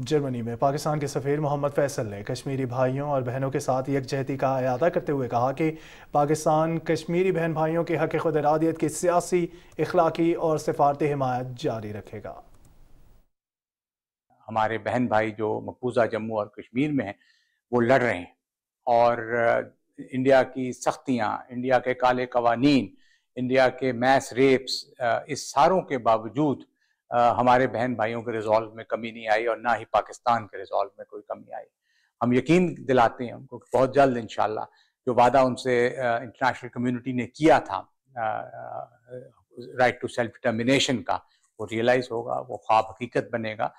Germany में पाकिस्तान के सफ़ीर मोहम्मद फैसल ने कश्मीरी भाइयों और बहनों के साथ यकजहती का अदा करते हुए कहा कि पाकिस्तान कश्मीरी बहन भाइयों के हक़ इरादियत की सियासी इखलाकी और सफारती हमायत जारी रखेगा हमारे बहन भाई जो मकबूजा जम्मू और कश्मीर में हैं वो लड़ रहे हैं और इंडिया की सख्तियाँ इंडिया के काले कवानीन इंडिया के मैस रेप्स इस सारों के बावजूद हमारे बहन भाइयों के रिजॉल्व में कमी नहीं आई और ना ही पाकिस्तान के रिजॉल्व में कोई कमी आई हम यकीन दिलाते हैं उनको बहुत जल्द इन जो वादा उनसे इंटरनेशनल कम्युनिटी ने किया था राइट टू सेल्फ डिटर्मिनेशन का वो रियलाइज होगा वो ख्वाब हकीकत बनेगा